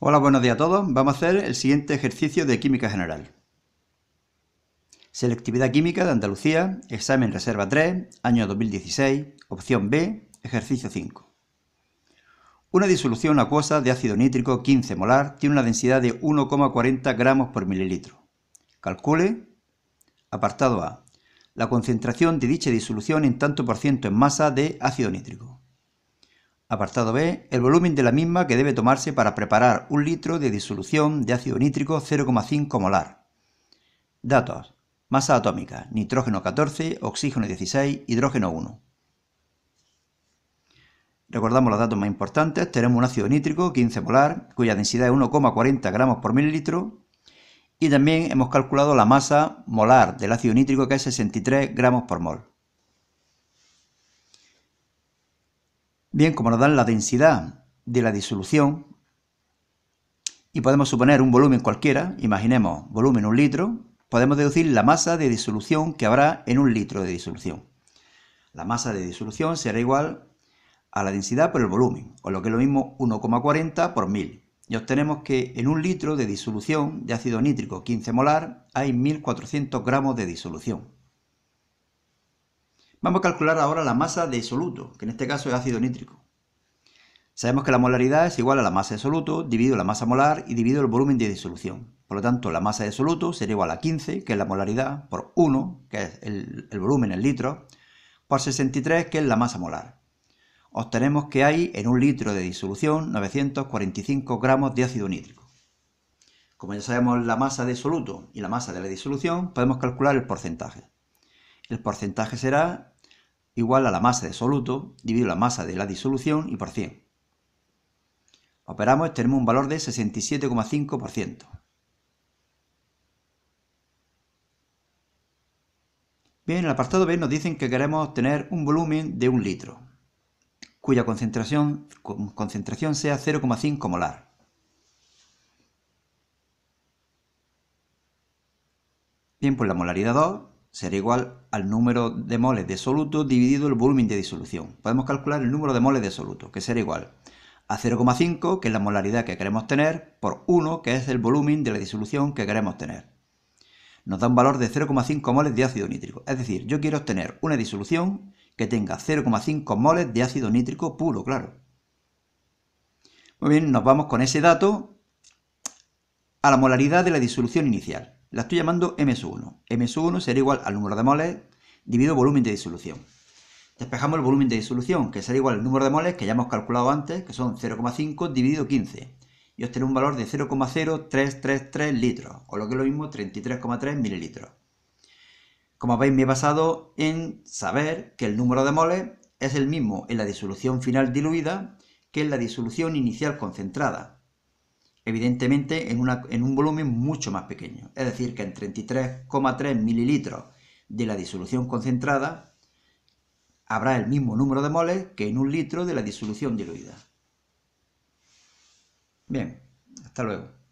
Hola, buenos días a todos. Vamos a hacer el siguiente ejercicio de química general. Selectividad química de Andalucía, examen reserva 3, año 2016, opción B, ejercicio 5. Una disolución acuosa de ácido nítrico 15 molar tiene una densidad de 1,40 gramos por mililitro. Calcule. Apartado A. La concentración de dicha disolución en tanto por ciento en masa de ácido nítrico. Apartado B. El volumen de la misma que debe tomarse para preparar un litro de disolución de ácido nítrico 0,5 molar. Datos. Masa atómica. Nitrógeno 14, oxígeno 16, hidrógeno 1. Recordamos los datos más importantes. Tenemos un ácido nítrico 15 molar, cuya densidad es 1,40 gramos por mililitro. Y también hemos calculado la masa molar del ácido nítrico, que es 63 gramos por mol. Bien, como nos dan la densidad de la disolución, y podemos suponer un volumen cualquiera, imaginemos volumen un litro, podemos deducir la masa de disolución que habrá en un litro de disolución. La masa de disolución será igual a la densidad por el volumen, o lo que es lo mismo 1,40 por 1000. Y obtenemos que en un litro de disolución de ácido nítrico 15 molar hay 1400 gramos de disolución. Vamos a calcular ahora la masa de soluto, que en este caso es ácido nítrico. Sabemos que la molaridad es igual a la masa de soluto dividido la masa molar y dividido el volumen de disolución. Por lo tanto, la masa de soluto sería igual a 15, que es la molaridad, por 1, que es el, volumen en litro, por 63, que es la masa molar. Obtenemos que hay en un litro de disolución 945 gramos de ácido nítrico. Como ya sabemos la masa de soluto y la masa de la disolución, podemos calcular el porcentaje. El porcentaje será igual a la masa de soluto dividido la masa de la disolución y por 100. Operamos, y tenemos un valor de 67,5%. Bien, en el apartado B nos dicen que queremos obtener un volumen de un litro, cuya concentración, concentración sea 0,5 molar. Bien, pues la molaridad 2 será igual al número de moles de soluto dividido el volumen de disolución. Podemos calcular el número de moles de soluto, que será igual a 0,5, que es la molaridad que queremos tener, por 1, que es el volumen de la disolución que queremos tener. Nos da un valor de 0,5 moles de ácido nítrico. Es decir, yo quiero obtener una disolución que tenga 0,5 moles de ácido nítrico puro, claro. Muy bien, nos vamos con ese dato a la molaridad de la disolución inicial la estoy llamando M 1. M 1 será igual al número de moles dividido volumen de disolución. Despejamos el volumen de disolución, que será igual al número de moles que ya hemos calculado antes, que son 0,5 dividido 15, y obtener un valor de 0,0333 litros, o lo que es lo mismo 33,3 mililitros. Como veis, me he basado en saber que el número de moles es el mismo en la disolución final diluida que en la disolución inicial concentrada, evidentemente en, un volumen mucho más pequeño. Es decir, que en 33,3 mililitros de la disolución concentrada habrá el mismo número de moles que en un litro de la disolución diluida. Bien, hasta luego.